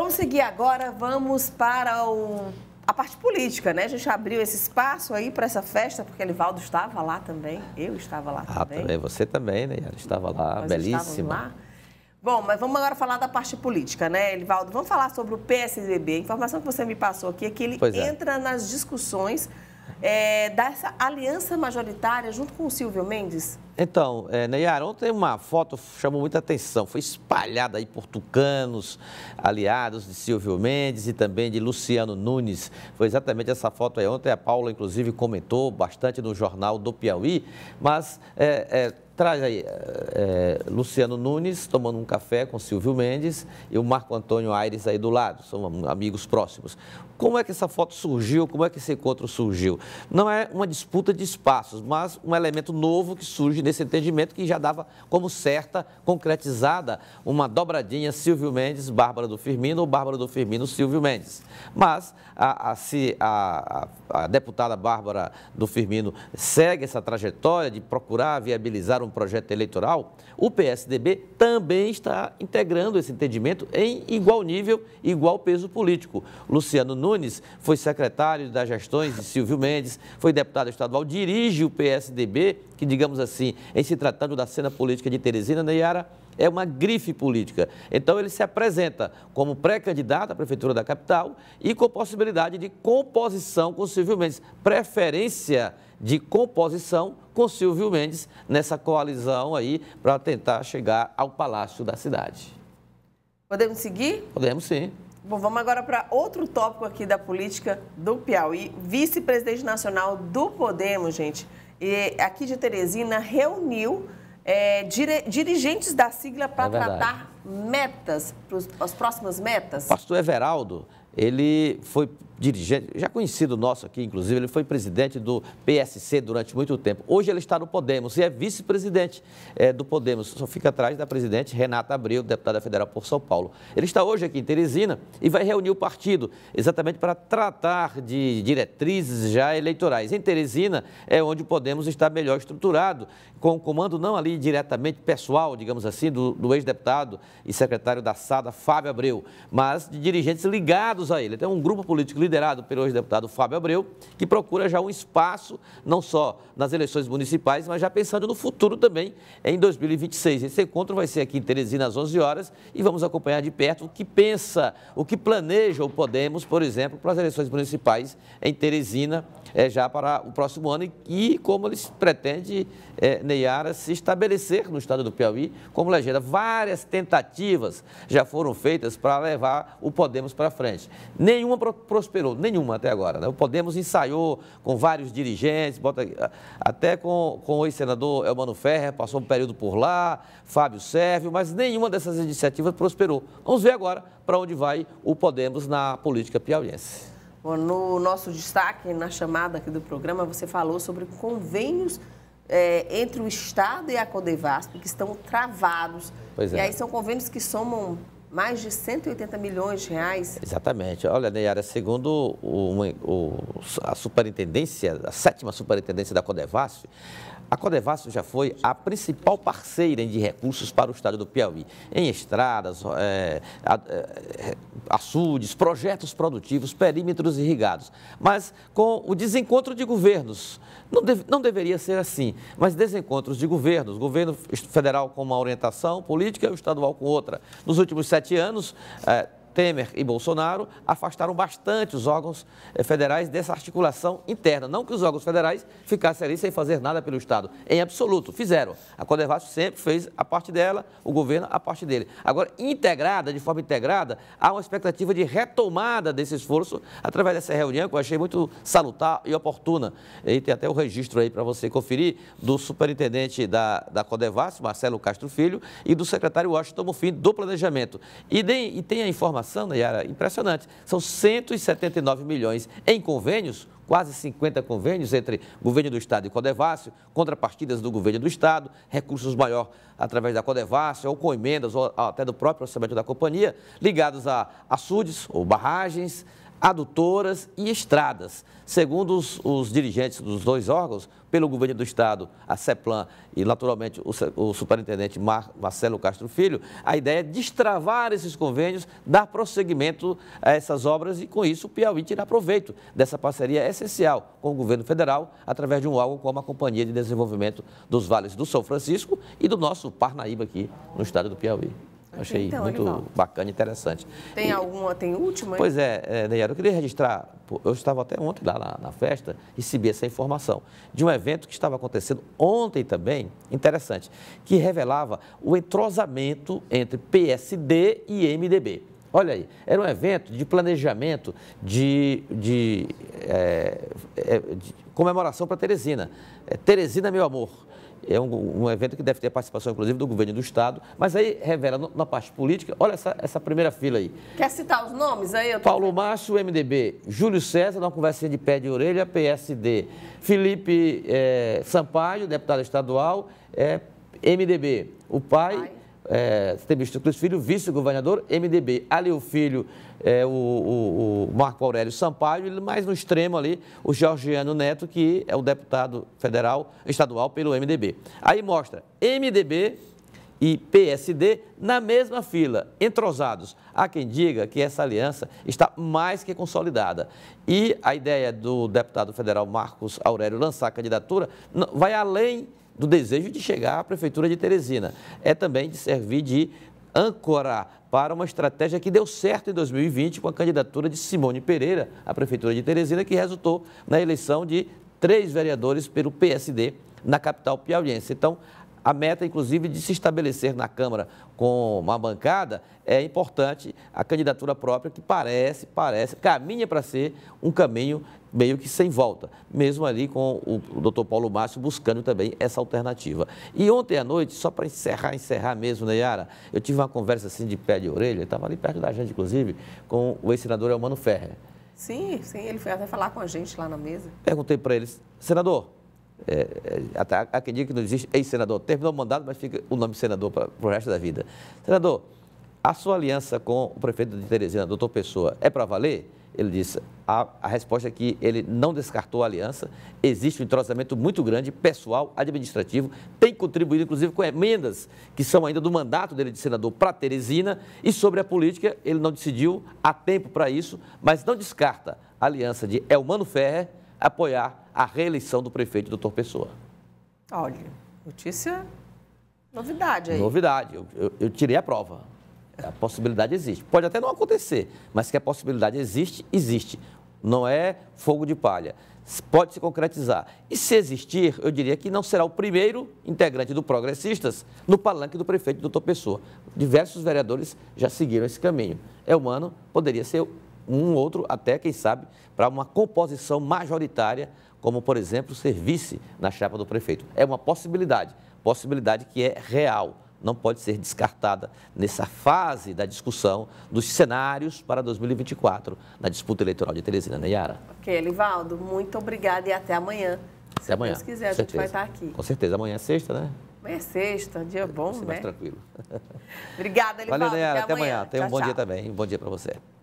Vamos seguir agora, vamos para o, a parte política, né? A gente abriu esse espaço aí para essa festa, porque Elivaldo estava lá também, eu estava lá ah, também. Ah, também, você também, né? Ela estava lá, Nós belíssima. Lá. Bom, mas vamos agora falar da parte política, né, Elivaldo? Vamos falar sobre o PSDB. A informação que você me passou aqui é que ele pois é. entra é. nas discussões é, dessa aliança majoritária junto com o Silvio Mendes? Então, é, Neyara, ontem uma foto chamou muita atenção, foi espalhada aí por tucanos, aliados de Silvio Mendes e também de Luciano Nunes. Foi exatamente essa foto aí. Ontem a Paula, inclusive, comentou bastante no jornal do Piauí, mas é, é Traz aí é, Luciano Nunes tomando um café com Silvio Mendes e o Marco Antônio Aires aí do lado, são amigos próximos. Como é que essa foto surgiu? Como é que esse encontro surgiu? Não é uma disputa de espaços, mas um elemento novo que surge nesse entendimento que já dava como certa, concretizada, uma dobradinha Silvio Mendes, Bárbara do Firmino ou Bárbara do Firmino, Silvio Mendes. Mas a, a, se a, a, a deputada Bárbara do Firmino segue essa trajetória de procurar viabilizar o um projeto eleitoral, o PSDB também está integrando esse entendimento em igual nível, igual peso político. Luciano Nunes foi secretário das gestões de Silvio Mendes, foi deputado estadual, dirige o PSDB, que, digamos assim, em se tratando da cena política de Teresina, Neyara, né, é uma grife política. Então ele se apresenta como pré-candidato à Prefeitura da capital e com possibilidade de composição com Silvio Mendes, preferência de composição com Silvio Mendes nessa coalizão aí para tentar chegar ao Palácio da Cidade. Podemos seguir? Podemos sim. Bom, vamos agora para outro tópico aqui da política do Piauí. Vice-presidente nacional do Podemos, gente, e aqui de Teresina, reuniu é, dirigentes da sigla para é tratar metas, as próximas metas? Pastor Everaldo, ele foi dirigente, já conhecido nosso aqui, inclusive, ele foi presidente do PSC durante muito tempo. Hoje ele está no Podemos e é vice-presidente é, do Podemos, só fica atrás da presidente Renata Abreu, deputada federal por São Paulo. Ele está hoje aqui em Teresina e vai reunir o partido exatamente para tratar de diretrizes já eleitorais. Em Teresina é onde o Podemos está melhor estruturado, com o comando não ali diretamente pessoal, digamos assim, do, do ex-deputado e secretário da SADA, Fábio Abreu, mas de dirigentes ligados a ele. Tem um grupo político liderado pelo ex-deputado Fábio Abreu, que procura já um espaço, não só nas eleições municipais, mas já pensando no futuro também, em 2026. Esse encontro vai ser aqui em Teresina às 11 horas e vamos acompanhar de perto o que pensa, o que planeja o Podemos, por exemplo, para as eleições municipais em Teresina é, já para o próximo ano e, como eles pretendem, é, Neiara, se estabelecer no estado do Piauí como legenda. Várias tentativas já foram feitas para levar o Podemos para frente. Nenhuma prosperou, nenhuma até agora. Né? O Podemos ensaiou com vários dirigentes, bota, até com, com o ex-senador Elmano Ferrer, passou um período por lá, Fábio Sérvio, mas nenhuma dessas iniciativas prosperou. Vamos ver agora para onde vai o Podemos na política piauiense. No nosso destaque, na chamada aqui do programa, você falou sobre convênios é, entre o Estado e a Codevasp que estão travados. Pois é. E aí são convênios que somam mais de 180 milhões de reais. Exatamente. Olha, Neyara, segundo o, o, a superintendência, a sétima superintendência da Codevasp, a Codevasso já foi a principal parceira de recursos para o estado do Piauí, em estradas, é, é, açudes, projetos produtivos, perímetros irrigados. Mas com o desencontro de governos, não, deve, não deveria ser assim, mas desencontros de governos, governo federal com uma orientação política e o estadual com outra. Nos últimos sete anos, é, Temer e Bolsonaro afastaram bastante os órgãos eh, federais dessa articulação interna. Não que os órgãos federais ficassem ali sem fazer nada pelo Estado, em absoluto, fizeram. A Codervasso sempre fez a parte dela, o governo a parte dele. Agora, integrada, de forma integrada, há uma expectativa de retomada desse esforço através dessa reunião que eu achei muito salutar e oportuna. E tem até o registro aí para você conferir do superintendente da, da Codervasso, Marcelo Castro Filho, e do secretário Washington Bonfim, do Planejamento. E, de, e tem a informação e era impressionante. São 179 milhões em convênios, quase 50 convênios entre governo do Estado e Codevácio, contrapartidas do governo do Estado, recursos maior através da Codevácio, ou com emendas, ou até do próprio orçamento da companhia, ligados a açudes ou barragens, adutoras e estradas. Segundo os, os, dirigentes dos dois órgãos, pelo governo do Estado, a CEPLAN e, naturalmente, o, o superintendente Mar, Marcelo Castro Filho, a ideia é destravar esses convênios, dar prosseguimento a essas obras e, com isso, o Piauí tirar proveito dessa parceria essencial com o governo federal, através de um órgão como a Companhia de Desenvolvimento dos Vales do São Francisco e do nosso Parnaíba aqui no estado do Piauí. Achei então, muito bacana bacana, interessante. Tem e, alguma, tem última? Pois é, é Neyara, eu queria registrar, eu estava até ontem lá na, na, festa, recebi essa informação de um evento que estava acontecendo ontem também, interessante, que revelava o entrosamento entre PSD e MDB. Olha aí, era um evento de planejamento de, de, é, é de comemoração para Teresina. É, Teresina, meu amor. É um, um, evento que deve ter participação, inclusive, do governo do Estado. Mas aí revela no, na parte política, olha essa, essa primeira fila aí. Quer citar os nomes aí? Tô... Paulo Márcio, MDB. Júlio César, numa conversinha de pé de orelha, PSD. Felipe eh, Sampaio, deputado estadual, é, eh, MDB. O pai. pai é, o Filho, vice-governador, MDB. Ali o filho, é, o, o, o, Marco Aurélio Sampaio, e mais no extremo ali, o Georgiano Neto, que é o deputado federal, estadual pelo MDB. Aí mostra MDB e PSD na mesma fila, entrosados. Há quem diga que essa aliança está mais que consolidada. E a ideia do deputado federal Marcos Aurélio lançar a candidatura vai além do desejo de chegar à Prefeitura de Teresina. É também de servir de âncora para uma estratégia que deu certo em 2020 com a candidatura de Simone Pereira à Prefeitura de Teresina, que resultou na eleição de três vereadores pelo PSD na capital piauiense. Então, a meta, inclusive, de se estabelecer na Câmara com uma bancada, é importante a candidatura própria, que parece, parece, caminha para ser um caminho meio que sem volta, mesmo ali com o, doutor Paulo Márcio buscando também essa alternativa. E ontem à noite, só para encerrar, encerrar mesmo, Neyara, né, eu tive uma conversa assim de pé de orelha, estava ali perto da gente, inclusive, com o ex-senador Elmano Ferrer. Sim, sim, ele foi até falar com a gente lá na mesa. Perguntei para ele, senador, é, é, até há quem diga que não existe ex-senador, terminou o mandato, mas fica o nome senador para o resto da vida. Senador, a sua aliança com o prefeito de Teresina, doutor Pessoa, é para valer? Ele disse: a, a, resposta é que ele não descartou a aliança, existe um entrosamento muito grande, pessoal, administrativo, tem contribuído inclusive com emendas que são ainda do mandato dele de senador para Teresina, e sobre a política ele não decidiu, há tempo para isso, mas não descarta a aliança de Elmano Ferrer apoiar a reeleição do prefeito doutor Pessoa. Olha, notícia, novidade aí. Novidade, eu, eu, eu tirei a prova. A possibilidade existe. Pode até não acontecer, mas que a possibilidade existe, existe. Não é fogo de palha. Pode se concretizar. E se existir, eu diria que não será o primeiro integrante do Progressistas no palanque do prefeito doutor Pessoa. Diversos vereadores já seguiram esse caminho. É humano, poderia ser um outro, até, quem sabe, para uma composição majoritária, como, por exemplo, servisse na chapa do prefeito. É uma possibilidade, possibilidade que é real não pode ser descartada nessa fase da discussão dos cenários para 2024 na disputa eleitoral de Teresina, Neyara. Né, ok, Elivaldo, muito obrigada e até amanhã. Até Se amanhã. Se quiser, a gente vai estar aqui. Com certeza, amanhã é sexta, né? Amanhã é sexta, dia bom, né? mais tranquilo. obrigada, Elivaldo. Valeu, Neyara, até, até amanhã. amanhã. Tenha um bom tchau. dia também, um bom dia para você.